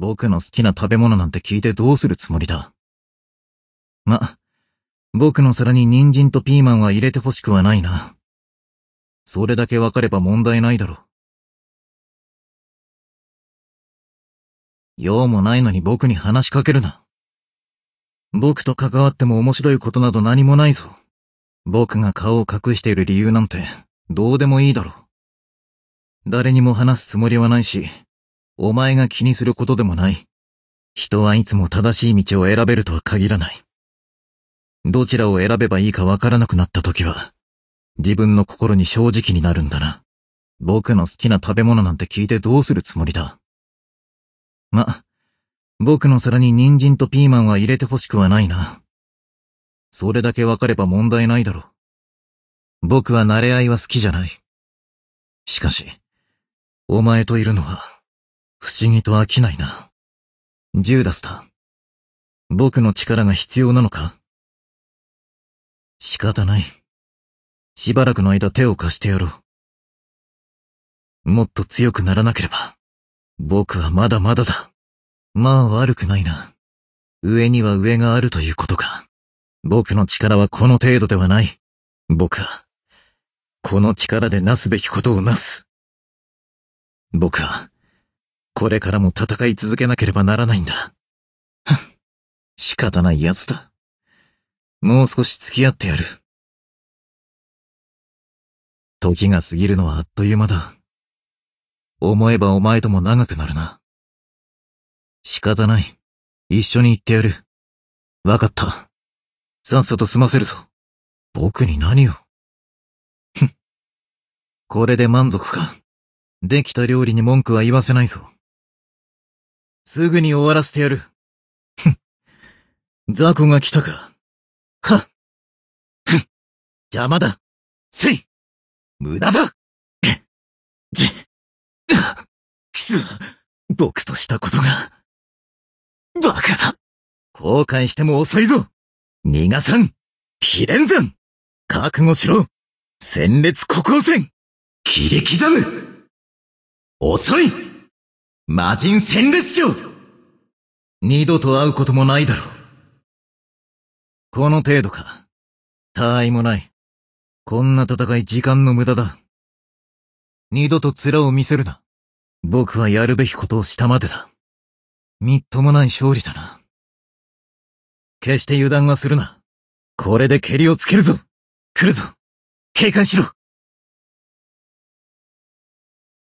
僕の好きな食べ物なんて聞いてどうするつもりだ。ま、僕の皿に人参とピーマンは入れて欲しくはないな。それだけわかれば問題ないだろう。用もないのに僕に話しかけるな。僕と関わっても面白いことなど何もないぞ。僕が顔を隠している理由なんて、どうでもいいだろう。誰にも話すつもりはないし、お前が気にすることでもない。人はいつも正しい道を選べるとは限らない。どちらを選べばいいかわからなくなった時は、自分の心に正直になるんだな。僕の好きな食べ物なんて聞いてどうするつもりだ。ま、僕の皿に人参とピーマンは入れて欲しくはないな。それだけわかれば問題ないだろう。僕は慣れ合いは好きじゃない。しかし、お前といるのは、不思議と飽きないな。ジューダスだ。僕の力が必要なのか仕方ない。しばらくの間手を貸してやろう。もっと強くならなければ。僕はまだまだだ。まあ悪くないな。上には上があるということか。僕の力はこの程度ではない。僕は、この力でなすべきことをなす。僕は、これからも戦い続けなければならないんだ。仕方ない奴だ。もう少し付き合ってやる。時が過ぎるのはあっという間だ。思えばお前とも長くなるな。仕方ない。一緒に行ってやる。わかった。さっさと済ませるぞ。僕に何を。ふん。これで満足か。できた料理に文句は言わせないぞ。すぐに終わらせてやる。ふん。雑魚が来たか。はっ。ふん。邪魔だ。せい。無駄だ。じ、キス、僕としたことが。バカ後悔しても遅いぞ逃がさん非連山覚悟しろ戦列国王戦切り刻む遅い魔人戦列長二度と会うこともないだろう。この程度か。他愛もない。こんな戦い時間の無駄だ。二度と面を見せるな。僕はやるべきことをしたまでだ。みっともない勝利だな。決して油断はするな。これで蹴りをつけるぞ来るぞ警戒しろ